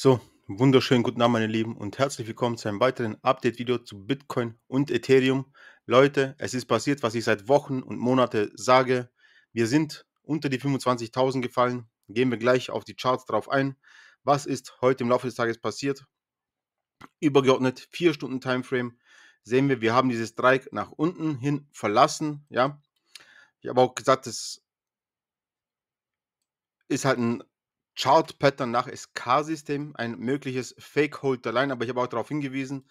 So, wunderschönen guten Abend, meine Lieben, und herzlich willkommen zu einem weiteren Update-Video zu Bitcoin und Ethereum. Leute, es ist passiert, was ich seit Wochen und Monaten sage. Wir sind unter die 25.000 gefallen. Gehen wir gleich auf die Charts drauf ein. Was ist heute im Laufe des Tages passiert? Übergeordnet 4 Stunden Timeframe sehen wir, wir haben dieses Dreieck nach unten hin verlassen. Ja, ich habe auch gesagt, es ist halt ein Chart Pattern nach SK-System, ein mögliches Fake-Hold der Line, aber ich habe auch darauf hingewiesen,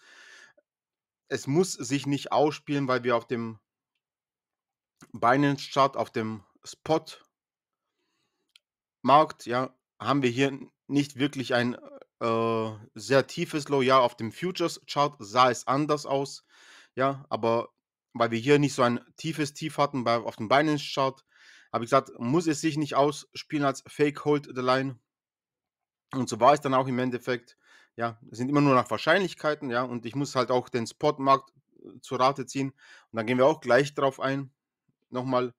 es muss sich nicht ausspielen, weil wir auf dem Binance-Chart, auf dem Spot-Markt, ja, haben wir hier nicht wirklich ein äh, sehr tiefes Low. Ja, auf dem Futures-Chart sah es anders aus, ja, aber weil wir hier nicht so ein tiefes Tief hatten bei, auf dem Binance-Chart, habe ich gesagt, muss es sich nicht ausspielen als Fake Hold the Line. Und so war es dann auch im Endeffekt. Ja, es sind immer nur nach Wahrscheinlichkeiten, ja, und ich muss halt auch den Spotmarkt äh, zu Rate ziehen. Und dann gehen wir auch gleich drauf ein. Nochmal.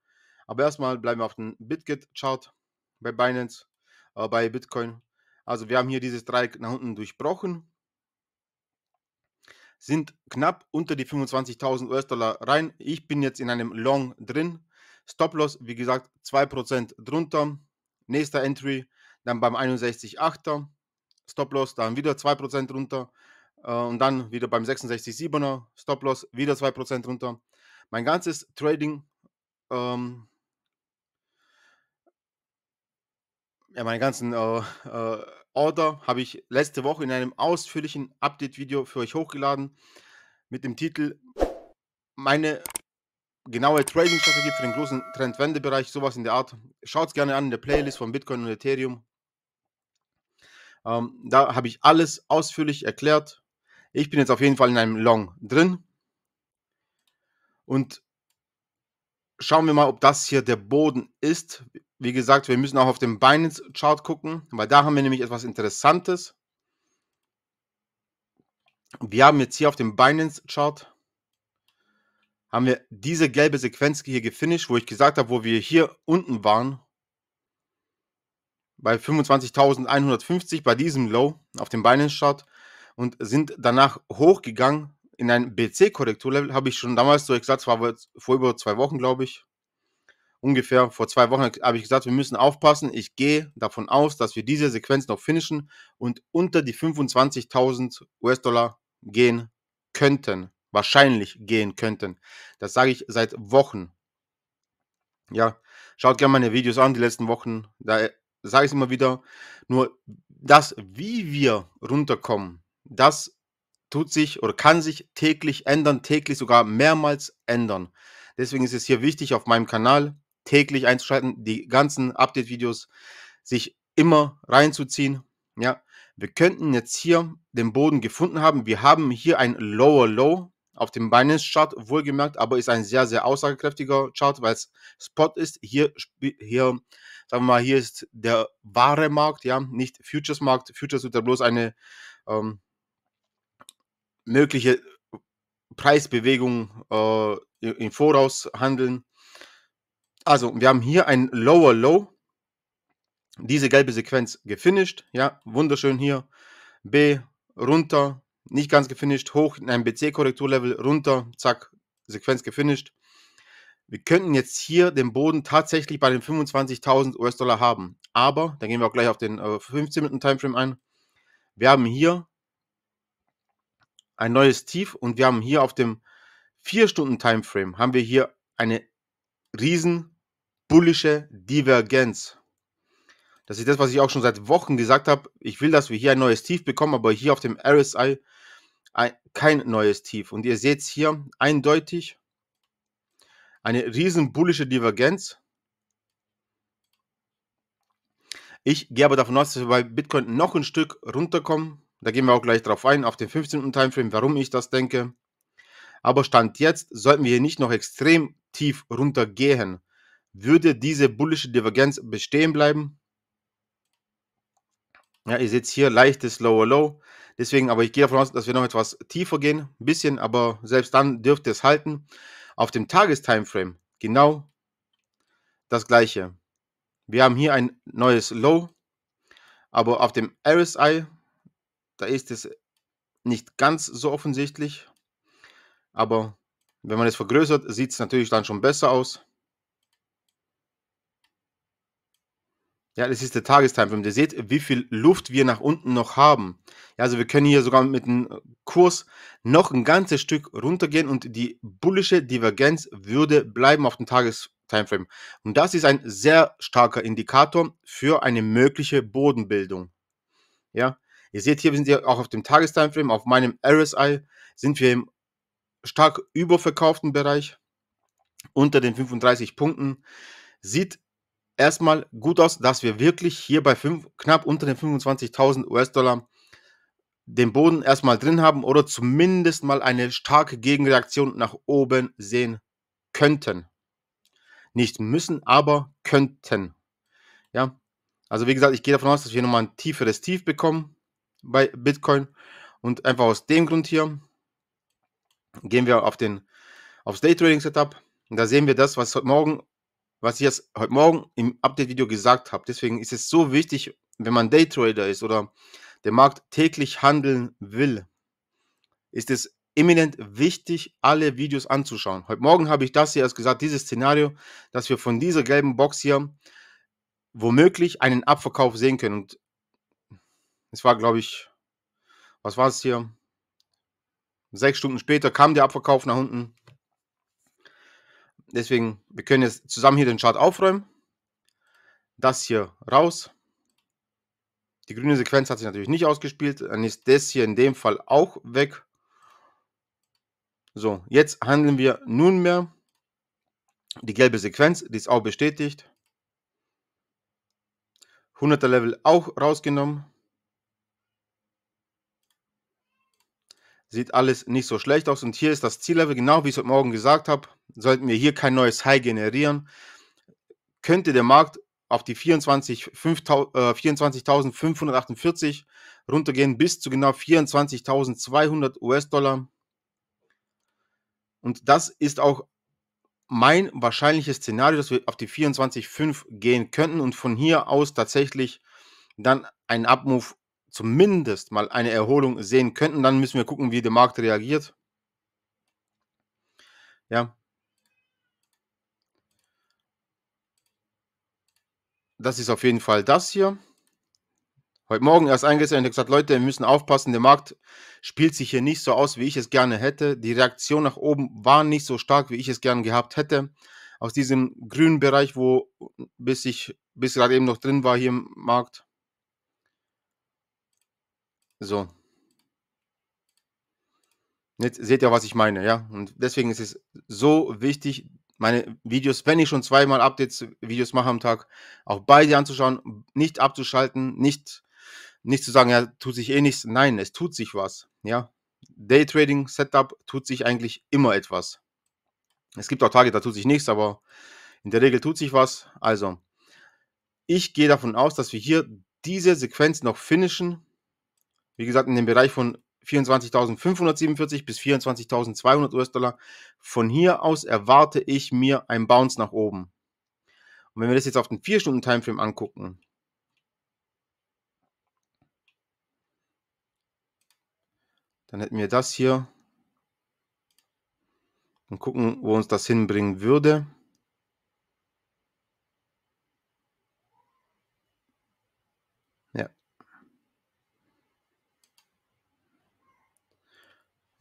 Aber erstmal bleiben wir auf dem bitgit chart bei Binance, äh, bei Bitcoin. Also wir haben hier dieses Dreieck nach unten durchbrochen, sind knapp unter die 25.000 US-Dollar rein. Ich bin jetzt in einem Long drin. Stop-Loss, wie gesagt, 2% drunter. Nächster Entry dann beim 61,8er Stop-Loss, dann wieder 2% runter äh, und dann wieder beim 66,7er Stop-Loss, wieder 2% runter. Mein ganzes Trading, ähm, ja, meine ganzen äh, äh, Order habe ich letzte Woche in einem ausführlichen Update-Video für euch hochgeladen mit dem Titel Meine genaue Trading-Strategie für den großen Trendwendebereich, sowas in der Art. Schaut es gerne an in der Playlist von Bitcoin und Ethereum. Ähm, da habe ich alles ausführlich erklärt. Ich bin jetzt auf jeden Fall in einem Long drin. Und schauen wir mal, ob das hier der Boden ist. Wie gesagt, wir müssen auch auf den Binance-Chart gucken, weil da haben wir nämlich etwas Interessantes. Wir haben jetzt hier auf dem Binance-Chart haben wir diese gelbe Sequenz hier gefinisht, wo ich gesagt habe, wo wir hier unten waren bei 25.150 bei diesem Low auf dem Binance-Chart und sind danach hochgegangen in ein BC-Korrekturlevel. Habe ich schon damals so gesagt, war vor über zwei Wochen, glaube ich. Ungefähr vor zwei Wochen habe ich gesagt, wir müssen aufpassen. Ich gehe davon aus, dass wir diese Sequenz noch finishen und unter die 25.000 US-Dollar gehen könnten. Wahrscheinlich gehen könnten. Das sage ich seit Wochen. Ja, schaut gerne meine Videos an, die letzten Wochen. Da sage ich es immer wieder, nur das, wie wir runterkommen, das tut sich oder kann sich täglich ändern, täglich sogar mehrmals ändern. Deswegen ist es hier wichtig, auf meinem Kanal täglich einzuschalten, die ganzen Update-Videos sich immer reinzuziehen. Ja, wir könnten jetzt hier den Boden gefunden haben. Wir haben hier ein Lower Low auf dem Binance-Chart, wohlgemerkt, aber ist ein sehr, sehr aussagekräftiger Chart, weil es Spot ist. Hier, hier sagen wir mal, hier ist der wahre Markt, ja, nicht Futures-Markt. Futures wird ja bloß eine ähm, mögliche Preisbewegung äh, im Voraus handeln. Also, wir haben hier ein Lower Low, diese gelbe Sequenz gefinisht, ja, wunderschön hier. B runter, nicht ganz gefinisht, hoch in einem BC-Korrekturlevel, runter, zack, Sequenz gefinisht wir könnten jetzt hier den Boden tatsächlich bei den 25.000 US-Dollar haben. Aber, da gehen wir auch gleich auf den äh, 15 Minuten Timeframe ein. Wir haben hier ein neues Tief und wir haben hier auf dem 4 Stunden Timeframe haben wir hier eine riesen bullische Divergenz. Das ist das, was ich auch schon seit Wochen gesagt habe. Ich will, dass wir hier ein neues Tief bekommen, aber hier auf dem RSI ein, kein neues Tief. Und ihr seht es hier eindeutig, eine riesen bullische Divergenz. Ich gehe aber davon aus, dass wir bei Bitcoin noch ein Stück runterkommen. Da gehen wir auch gleich drauf ein, auf den 15. Timeframe, warum ich das denke. Aber Stand jetzt sollten wir hier nicht noch extrem tief runtergehen. Würde diese bullische Divergenz bestehen bleiben? Ja, ihr seht hier leichtes Lower Low. Deswegen, aber ich gehe davon aus, dass wir noch etwas tiefer gehen. Ein bisschen, aber selbst dann dürfte es halten. Auf dem Tagestimeframe genau das gleiche. Wir haben hier ein neues Low, aber auf dem RSI, da ist es nicht ganz so offensichtlich. Aber wenn man es vergrößert, sieht es natürlich dann schon besser aus. Ja, das ist der Tagestimefinder. Ihr seht, wie viel Luft wir nach unten noch haben. Ja, also wir können hier sogar mit dem Kurs noch ein ganzes Stück runtergehen und die bullische Divergenz würde bleiben auf dem Tagestimeframe. Und das ist ein sehr starker Indikator für eine mögliche Bodenbildung. Ja, ihr seht hier, wir sind ja auch auf dem Tagestimeframe, auf meinem RSI sind wir im stark überverkauften Bereich unter den 35 Punkten. Sieht erstmal gut aus, dass wir wirklich hier bei fünf, knapp unter den 25.000 US-Dollar den Boden erstmal drin haben oder zumindest mal eine starke Gegenreaktion nach oben sehen könnten. Nicht müssen, aber könnten. Ja, also wie gesagt, ich gehe davon aus, dass wir nochmal ein tieferes Tief bekommen bei Bitcoin und einfach aus dem Grund hier gehen wir auf den aufs Daytrading Setup und da sehen wir das, was heute morgen was ich jetzt heute Morgen im Update-Video gesagt habe. Deswegen ist es so wichtig, wenn man Daytrader ist oder der Markt täglich handeln will, ist es eminent wichtig, alle Videos anzuschauen. Heute Morgen habe ich das hier erst gesagt, dieses Szenario, dass wir von dieser gelben Box hier womöglich einen Abverkauf sehen können. Und es war, glaube ich, was war es hier? Sechs Stunden später kam der Abverkauf nach unten. Deswegen, wir können jetzt zusammen hier den Chart aufräumen. Das hier raus. Die grüne Sequenz hat sich natürlich nicht ausgespielt. Dann ist das hier in dem Fall auch weg. So, jetzt handeln wir nunmehr die gelbe Sequenz, die ist auch bestätigt. 100er Level auch rausgenommen. Sieht alles nicht so schlecht aus. Und hier ist das Ziellevel, genau wie ich es heute Morgen gesagt habe. Sollten wir hier kein neues High generieren, könnte der Markt auf die 24.548 äh, runtergehen bis zu genau 24.200 US-Dollar. Und das ist auch mein wahrscheinliches Szenario, dass wir auf die 24.5 gehen könnten und von hier aus tatsächlich dann einen Abmove zumindest mal eine Erholung sehen könnten. Dann müssen wir gucken, wie der Markt reagiert. Ja. Das ist auf jeden Fall das hier. Heute Morgen erst eingesetzt und gesagt, Leute, wir müssen aufpassen, der Markt spielt sich hier nicht so aus, wie ich es gerne hätte. Die Reaktion nach oben war nicht so stark, wie ich es gerne gehabt hätte. Aus diesem grünen Bereich, wo bis ich bis gerade eben noch drin war hier im Markt. So. Jetzt seht ihr, was ich meine, ja? Und deswegen ist es so wichtig, meine Videos, wenn ich schon zweimal Updates-Videos mache am Tag, auch beide anzuschauen, nicht abzuschalten, nicht, nicht zu sagen, ja, tut sich eh nichts. Nein, es tut sich was, ja? Daytrading, Setup tut sich eigentlich immer etwas. Es gibt auch Tage, da tut sich nichts, aber in der Regel tut sich was. Also, ich gehe davon aus, dass wir hier diese Sequenz noch finishen wie gesagt, in dem Bereich von 24.547 bis 24.200 US-Dollar. Von hier aus erwarte ich mir einen Bounce nach oben. Und wenn wir das jetzt auf den 4-Stunden-Timeframe angucken, dann hätten wir das hier und gucken, wo uns das hinbringen würde.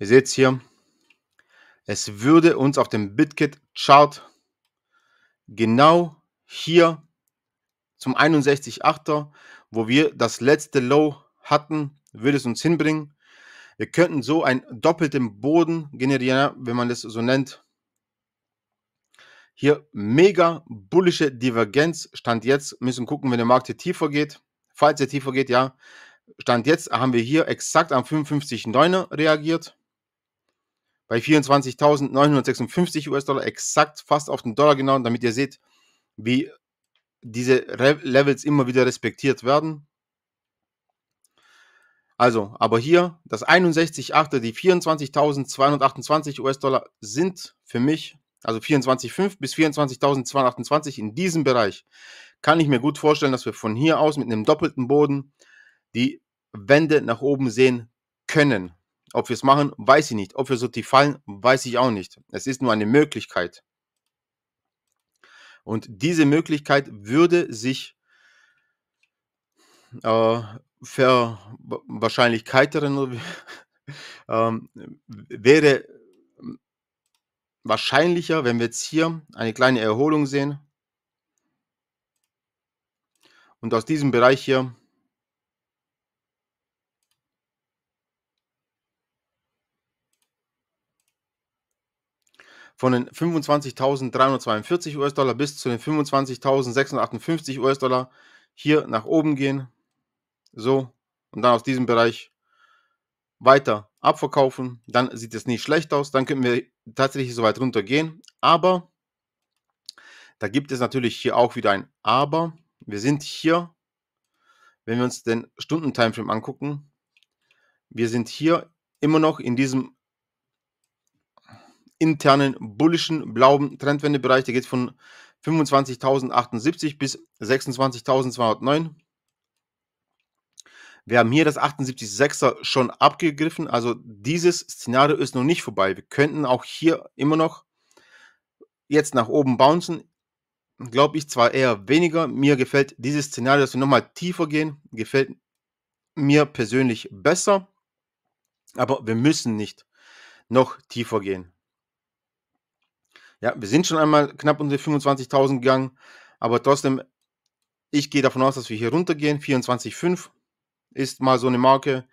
Ihr seht es hier. Es würde uns auf dem BitKit-Chart genau hier zum 61.8., wo wir das letzte Low hatten, würde es uns hinbringen. Wir könnten so einen doppelten Boden generieren, wenn man das so nennt. Hier mega bullische Divergenz. Stand jetzt müssen gucken, wenn der Markt hier tiefer geht. Falls er tiefer geht, ja. Stand jetzt haben wir hier exakt am 55,9 er reagiert bei 24.956 US-Dollar, exakt fast auf den Dollar genau, damit ihr seht, wie diese Re Levels immer wieder respektiert werden. Also, aber hier, das 61,8, die 24.228 US-Dollar sind für mich, also 24,5 bis 24.228 in diesem Bereich, kann ich mir gut vorstellen, dass wir von hier aus mit einem doppelten Boden die Wände nach oben sehen können. Ob wir es machen, weiß ich nicht. Ob wir so tief fallen, weiß ich auch nicht. Es ist nur eine Möglichkeit. Und diese Möglichkeit würde sich äh, ver wahrscheinlich keitere, äh, wäre hm, wahrscheinlicher, wenn wir jetzt hier eine kleine Erholung sehen. Und aus diesem Bereich hier von den 25.342 US-Dollar bis zu den 25.658 US-Dollar hier nach oben gehen. So, und dann aus diesem Bereich weiter abverkaufen. Dann sieht es nicht schlecht aus. Dann könnten wir tatsächlich so weit runter gehen. Aber da gibt es natürlich hier auch wieder ein Aber. Wir sind hier, wenn wir uns den Stunden-Timeframe angucken, wir sind hier immer noch in diesem internen bullischen blauen Trendwendebereich, der geht von 25.078 bis 26.209. Wir haben hier das 78.6er schon abgegriffen, also dieses Szenario ist noch nicht vorbei. Wir könnten auch hier immer noch jetzt nach oben bouncen. Glaube ich zwar eher weniger. Mir gefällt dieses Szenario, dass wir nochmal tiefer gehen, gefällt mir persönlich besser. Aber wir müssen nicht noch tiefer gehen. Ja, wir sind schon einmal knapp unter 25.000 gegangen, aber trotzdem, ich gehe davon aus, dass wir hier runtergehen. 24,5 ist mal so eine Marke,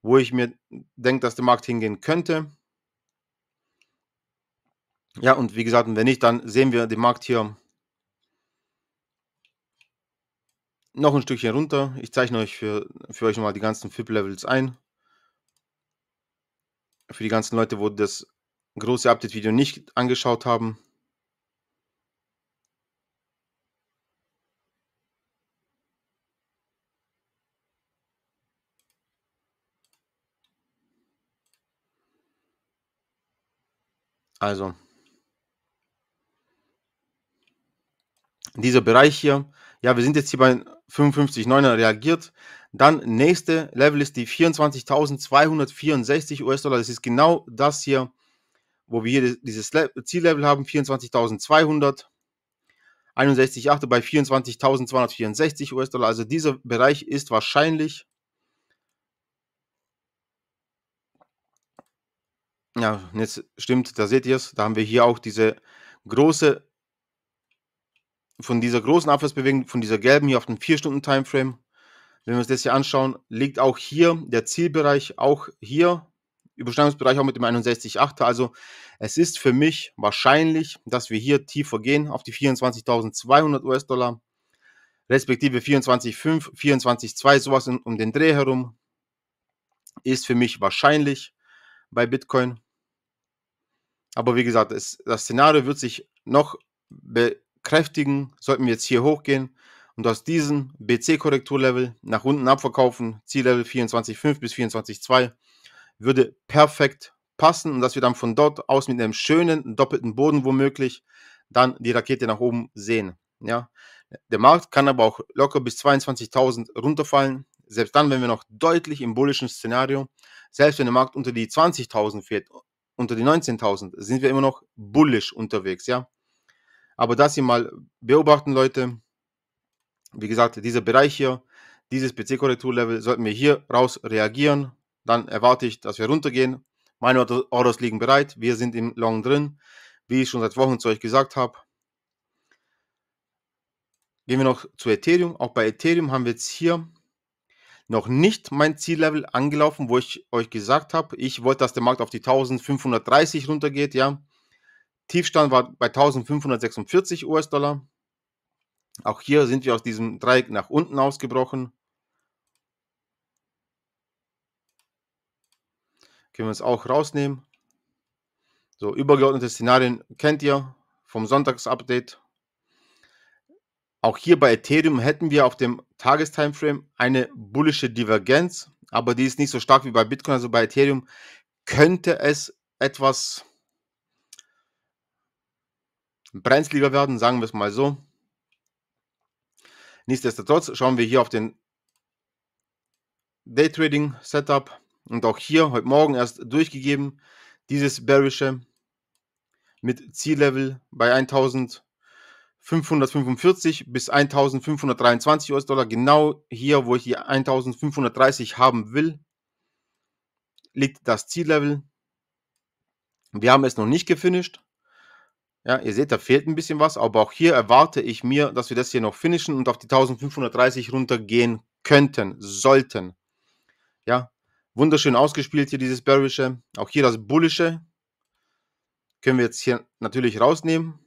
wo ich mir denke, dass der Markt hingehen könnte. Ja, und wie gesagt, wenn nicht, dann sehen wir den Markt hier noch ein Stückchen runter. Ich zeichne euch für, für euch nochmal die ganzen FIP-Levels ein. Für die ganzen Leute, wo das große Update-Video nicht angeschaut haben. Also, dieser Bereich hier, ja, wir sind jetzt hier bei 559 reagiert. Dann nächste Level ist die 24.264 US-Dollar. Das ist genau das hier, wo wir hier dieses Ziellevel haben, 24.200, 61,8 bei 24.264 US-Dollar. Also dieser Bereich ist wahrscheinlich Ja, jetzt stimmt, da seht ihr es. Da haben wir hier auch diese große, von dieser großen Abwärtsbewegung, von dieser gelben hier auf den 4-Stunden-Timeframe. Wenn wir uns das hier anschauen, liegt auch hier der Zielbereich, auch hier Überschneidungsbereich auch mit dem 61,8er. Also es ist für mich wahrscheinlich, dass wir hier tiefer gehen auf die 24.200 US-Dollar, respektive 24,5, 24,2, sowas um den Dreh herum. Ist für mich wahrscheinlich bei Bitcoin. Aber wie gesagt, es, das Szenario wird sich noch bekräftigen, sollten wir jetzt hier hochgehen und aus diesem BC-Korrekturlevel nach unten abverkaufen, Ziellevel 24,5 bis 24,2 würde perfekt passen und dass wir dann von dort aus mit einem schönen doppelten Boden womöglich dann die Rakete nach oben sehen. Ja, der Markt kann aber auch locker bis 22.000 runterfallen. Selbst dann, wenn wir noch deutlich im bullischen Szenario, selbst wenn der Markt unter die 20.000 fährt, unter die 19.000, sind wir immer noch bullisch unterwegs, ja. Aber das hier mal beobachten, Leute. Wie gesagt, dieser Bereich hier, dieses PC-Korrekturlevel, sollten wir hier raus reagieren dann erwarte ich, dass wir runtergehen. Meine Orders liegen bereit. Wir sind im Long drin, wie ich schon seit Wochen zu euch gesagt habe. Gehen wir noch zu Ethereum. Auch bei Ethereum haben wir jetzt hier noch nicht mein Ziellevel angelaufen, wo ich euch gesagt habe, ich wollte, dass der Markt auf die 1530 runtergeht, ja. Tiefstand war bei 1546 US-Dollar. Auch hier sind wir aus diesem Dreieck nach unten ausgebrochen. Können wir es auch rausnehmen. So, übergeordnete Szenarien kennt ihr vom Sonntagsupdate. Auch hier bei Ethereum hätten wir auf dem Tagestimeframe eine bullische Divergenz, aber die ist nicht so stark wie bei Bitcoin. Also bei Ethereum könnte es etwas brenzliger werden, sagen wir es mal so. Nichtsdestotrotz schauen wir hier auf den Daytrading Setup und auch hier heute Morgen erst durchgegeben, dieses bearische mit Ziellevel bei 1545 bis 1523 US-Dollar, genau hier, wo ich die 1530 haben will, liegt das Ziellevel. Wir haben es noch nicht gefinisht. Ja, ihr seht, da fehlt ein bisschen was, aber auch hier erwarte ich mir, dass wir das hier noch finishen und auf die 1530 runtergehen könnten, sollten. Ja, Wunderschön ausgespielt hier dieses Bearische. Auch hier das Bullische. Können wir jetzt hier natürlich rausnehmen.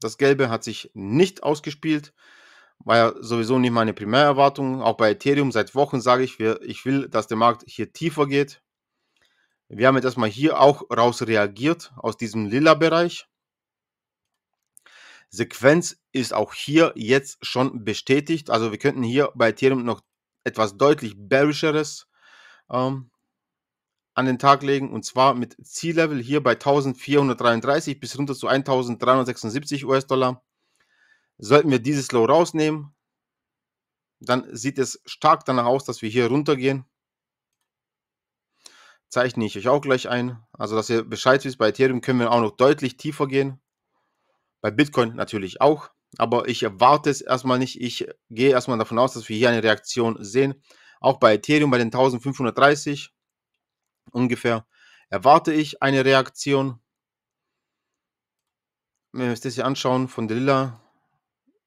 Das Gelbe hat sich nicht ausgespielt. War ja sowieso nicht meine Primärerwartung. Auch bei Ethereum seit Wochen sage ich, ich will, dass der Markt hier tiefer geht. Wir haben jetzt erstmal hier auch raus reagiert aus diesem lila Bereich. Sequenz ist auch hier jetzt schon bestätigt. Also wir könnten hier bei Ethereum noch etwas deutlich bearischeres ähm, an den Tag legen und zwar mit Ziellevel hier bei 1433 bis runter zu 1376 US-Dollar. Sollten wir dieses Low rausnehmen, dann sieht es stark danach aus, dass wir hier runtergehen. Zeichne ich euch auch gleich ein. Also, dass ihr Bescheid wisst, bei Ethereum können wir auch noch deutlich tiefer gehen. Bei Bitcoin natürlich auch. Aber ich erwarte es erstmal nicht. Ich gehe erstmal davon aus, dass wir hier eine Reaktion sehen. Auch bei Ethereum bei den 1530 ungefähr erwarte ich eine Reaktion. Wenn wir uns das hier anschauen von der Lilla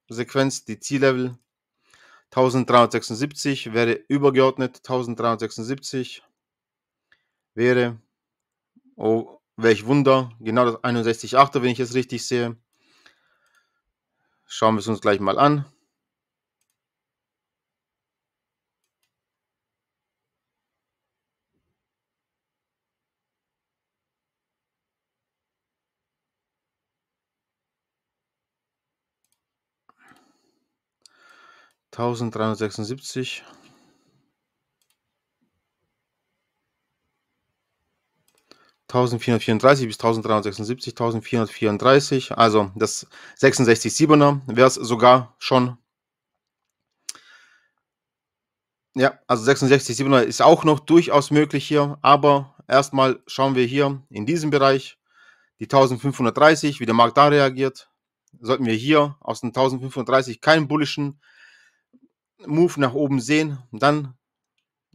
Sequenz, die Ziellevel 1376 wäre übergeordnet, 1376 wäre, oh, welch Wunder, genau das 61,8, wenn ich es richtig sehe. Schauen wir es uns gleich mal an. 1376. ...1434 bis 1376, 1434, also das 667 er wäre es sogar schon. Ja, also 667 er ist auch noch durchaus möglich hier, aber erstmal schauen wir hier in diesem Bereich die 1530, wie der Markt da reagiert. Sollten wir hier aus den 1035 keinen bullischen Move nach oben sehen. dann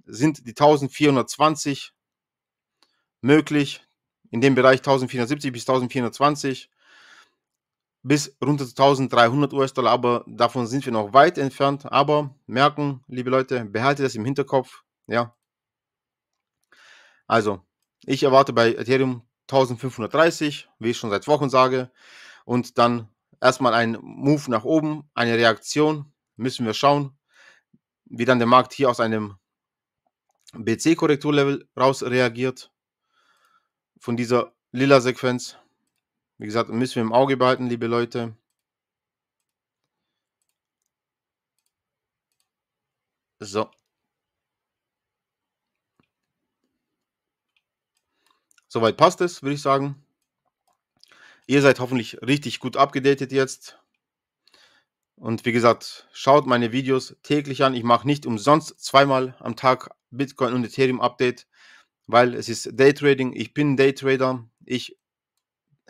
sind die 1420 möglich. In dem Bereich 1470 bis 1420 bis runter zu 1300 US-Dollar, aber davon sind wir noch weit entfernt. Aber merken, liebe Leute, behalte das im Hinterkopf. Ja, also ich erwarte bei Ethereum 1530, wie ich schon seit Wochen sage, und dann erstmal ein Move nach oben, eine Reaktion. Müssen wir schauen, wie dann der Markt hier aus einem BC-Korrekturlevel raus reagiert. Von dieser lila Sequenz. Wie gesagt, müssen wir im Auge behalten, liebe Leute. So. Soweit passt es, würde ich sagen. Ihr seid hoffentlich richtig gut abgedatet jetzt. Und wie gesagt, schaut meine Videos täglich an. Ich mache nicht umsonst zweimal am Tag Bitcoin und Ethereum Update, weil es ist Daytrading. Ich bin Daytrader. Ich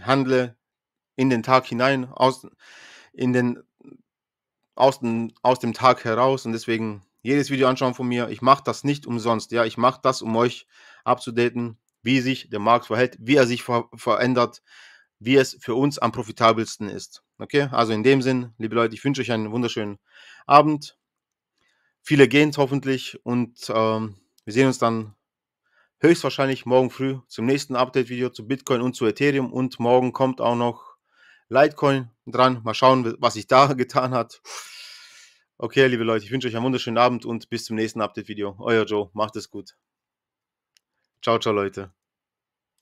handle in den Tag hinein, aus, in den, aus, den, aus dem Tag heraus. Und deswegen jedes Video anschauen von mir. Ich mache das nicht umsonst. Ja, ich mache das, um euch abzudaten, wie sich der Markt verhält, wie er sich ver verändert, wie es für uns am profitabelsten ist. Okay, also in dem Sinn, liebe Leute, ich wünsche euch einen wunderschönen Abend. Viele gehen hoffentlich und ähm, wir sehen uns dann höchstwahrscheinlich morgen früh zum nächsten Update-Video zu Bitcoin und zu Ethereum und morgen kommt auch noch Litecoin dran. Mal schauen, was sich da getan hat. Okay, liebe Leute, ich wünsche euch einen wunderschönen Abend und bis zum nächsten Update-Video. Euer Joe, macht es gut. Ciao, ciao, Leute.